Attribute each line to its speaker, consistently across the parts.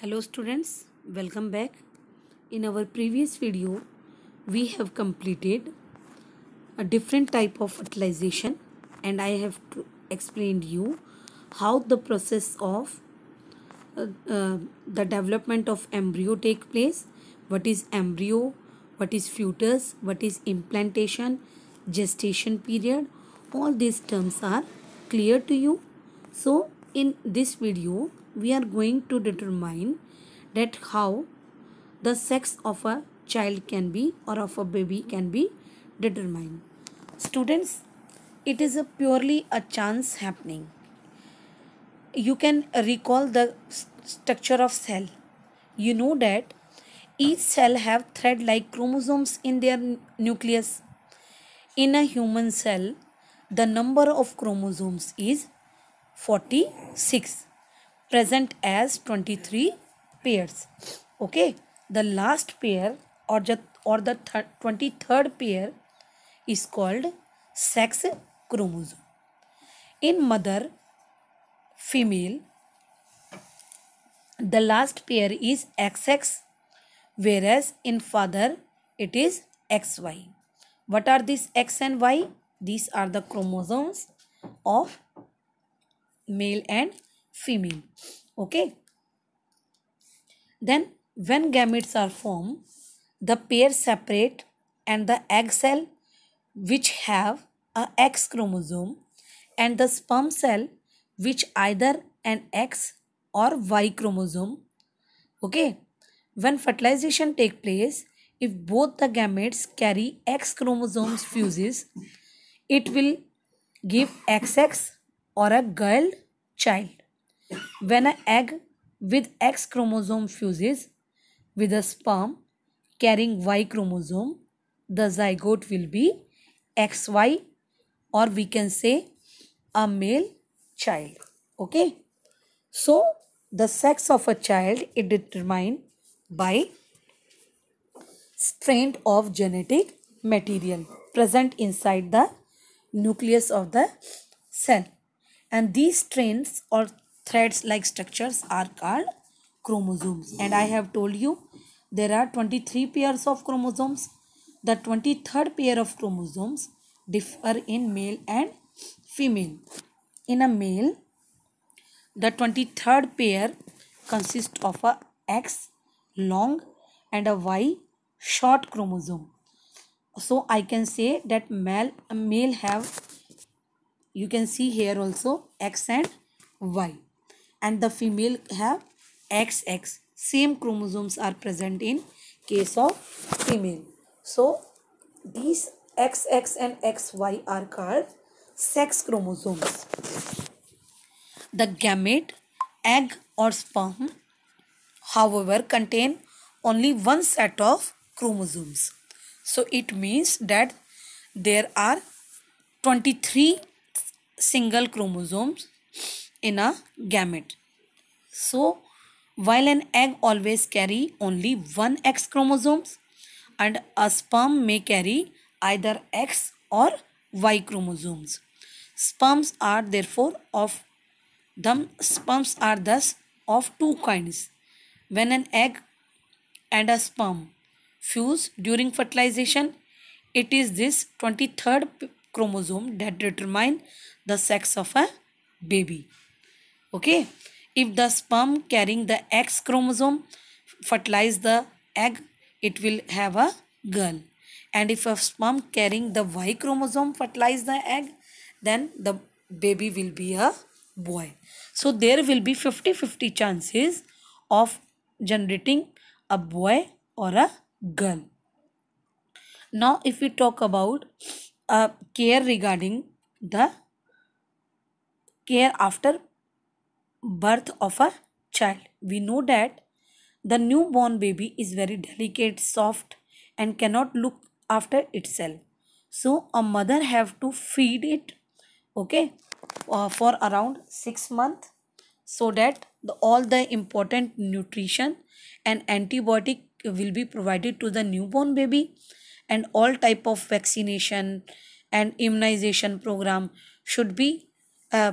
Speaker 1: Hello students, welcome back. In our previous video, we have completed a different type of fertilization and I have explained you how the process of uh, uh, the development of embryo take place, what is embryo, what is fetus, what is implantation, gestation period, all these terms are clear to you. So in this video, we are going to determine that how the sex of a child can be or of a baby can be determined. Students, it is a purely a chance happening. You can recall the st structure of cell. You know that each cell have thread like chromosomes in their nucleus. In a human cell, the number of chromosomes is 46 present as 23 pairs okay the last pair or the or the 23rd pair is called sex chromosome in mother female the last pair is xx whereas in father it is xy what are these x and y these are the chromosomes of male and female okay then when gametes are formed the pair separate and the egg cell which have a x chromosome and the sperm cell which either an x or y chromosome okay when fertilization take place if both the gametes carry x chromosomes fuses it will give xx or a girl child when an egg with X chromosome fuses with a sperm carrying Y chromosome, the zygote will be XY or we can say a male child. Okay. So, the sex of a child is determined by strand of genetic material present inside the nucleus of the cell and these strands or threads like structures are called chromosomes and i have told you there are 23 pairs of chromosomes the 23rd pair of chromosomes differ in male and female in a male the 23rd pair consists of a x long and a y short chromosome so i can say that male male have you can see here also x and y and the female have XX. Same chromosomes are present in case of female. So, these XX and XY are called sex chromosomes. The gamete, egg or sperm, however, contain only one set of chromosomes. So, it means that there are 23 single chromosomes in a gamete. So, while an egg always carry only one X chromosomes and a sperm may carry either X or Y chromosomes. Sperms are therefore of the sperms are thus of two kinds. When an egg and a sperm fuse during fertilization, it is this 23rd chromosome that determine the sex of a baby. Okay. If the sperm carrying the X chromosome fertilize the egg, it will have a girl. And if a sperm carrying the Y chromosome fertilize the egg, then the baby will be a boy. So there will be 50-50 chances of generating a boy or a girl. Now if we talk about uh, care regarding the care after birth of a child. We know that the newborn baby is very delicate, soft and cannot look after itself. So a mother have to feed it okay uh, for around 6 months so that the, all the important nutrition and antibiotic will be provided to the newborn baby and all type of vaccination and immunization program should be uh,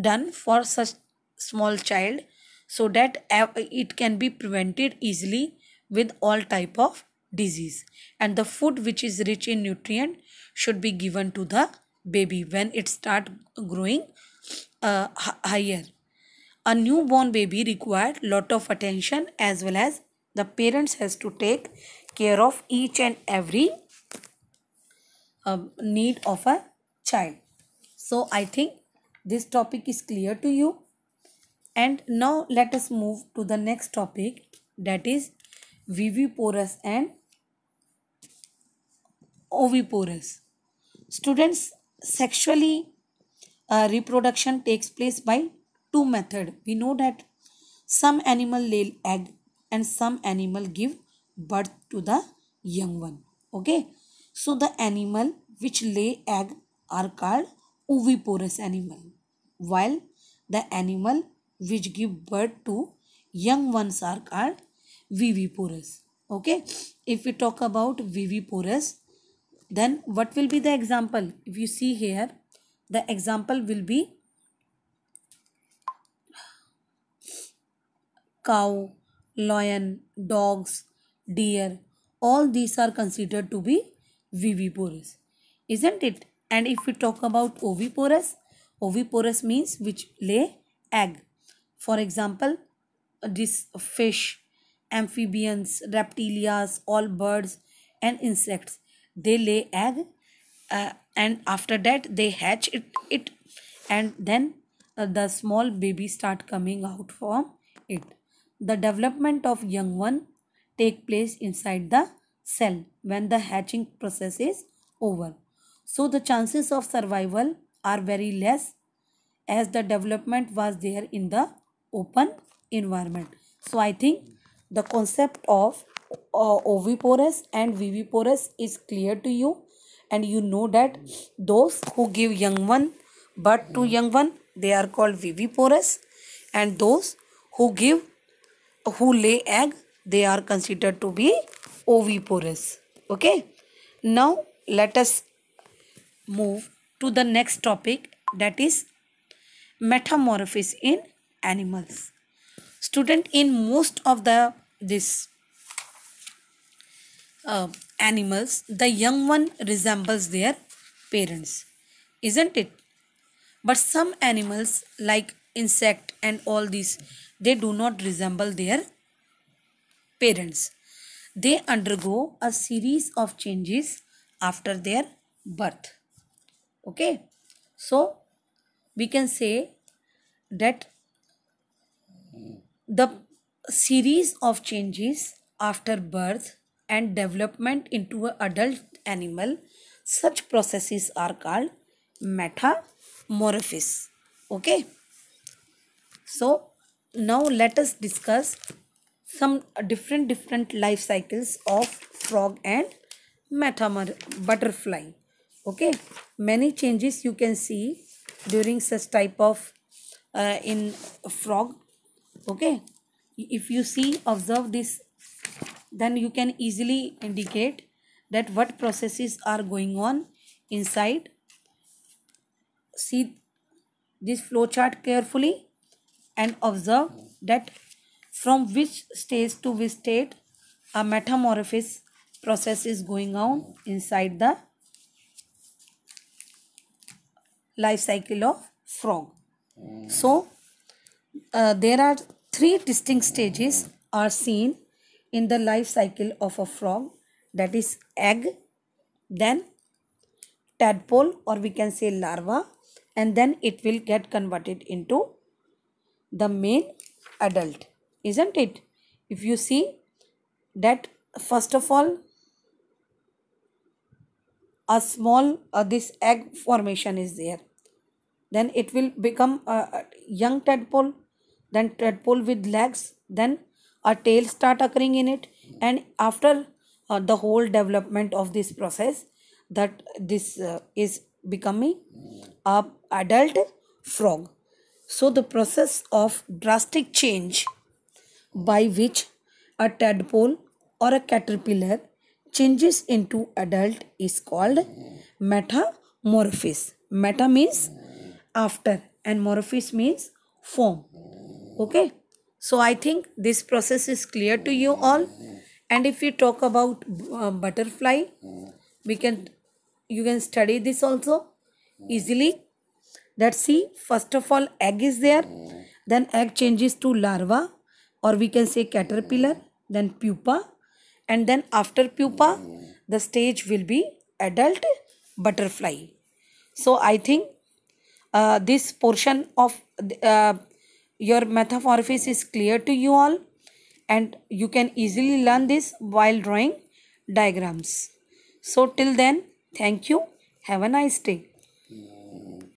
Speaker 1: done for such small child so that it can be prevented easily with all type of disease and the food which is rich in nutrient should be given to the baby when it start growing uh, higher a newborn baby required lot of attention as well as the parents has to take care of each and every uh, need of a child so i think this topic is clear to you and now let us move to the next topic that is viviporous and oviporous. Students, sexually uh, reproduction takes place by two method. We know that some animal lay egg and some animal give birth to the young one. Okay. So the animal which lay egg are called oviporous animal while the animal which give birth to young ones are called viviporous. Okay. If we talk about viviporous, then what will be the example? If you see here, the example will be cow, lion, dogs, deer. All these are considered to be viviporous. Isn't it? And if we talk about oviporous, oviporous means which lay egg. For example, this fish, amphibians, reptilias, all birds and insects. They lay egg uh, and after that they hatch it, it and then uh, the small baby start coming out from it. The development of young one take place inside the cell when the hatching process is over. So the chances of survival are very less as the development was there in the open environment. So I think the concept of uh, oviporous and viviporous is clear to you and you know that those who give young one but to young one they are called viviporous and those who give who lay egg they are considered to be oviporous okay now let us move to the next topic that is metamorphosis in animals student in most of the this uh, animals the young one resembles their parents isn't it but some animals like insect and all these they do not resemble their parents they undergo a series of changes after their birth okay so we can say that the series of changes after birth and development into an adult animal such processes are called metamorphosis okay so now let us discuss some different different life cycles of frog and metamor butterfly okay many changes you can see during such type of uh, in frog okay if you see observe this then you can easily indicate that what processes are going on inside see this flow chart carefully and observe that from which stage to which state a metamorphosis process is going on inside the life cycle of frog so uh, there are Three distinct stages are seen in the life cycle of a frog that is egg, then tadpole or we can say larva and then it will get converted into the main adult isn't it if you see that first of all a small uh, this egg formation is there then it will become a young tadpole then tadpole with legs then a tail start occurring in it and after uh, the whole development of this process that this uh, is becoming a adult frog so the process of drastic change by which a tadpole or a caterpillar changes into adult is called metamorphosis meta means after and morphosis means form okay so i think this process is clear to you all and if we talk about uh, butterfly we can you can study this also easily that see first of all egg is there then egg changes to larva or we can say caterpillar then pupa and then after pupa the stage will be adult butterfly so i think uh, this portion of uh, your metamorphosis is clear to you all and you can easily learn this while drawing diagrams. So till then, thank you. Have a nice day.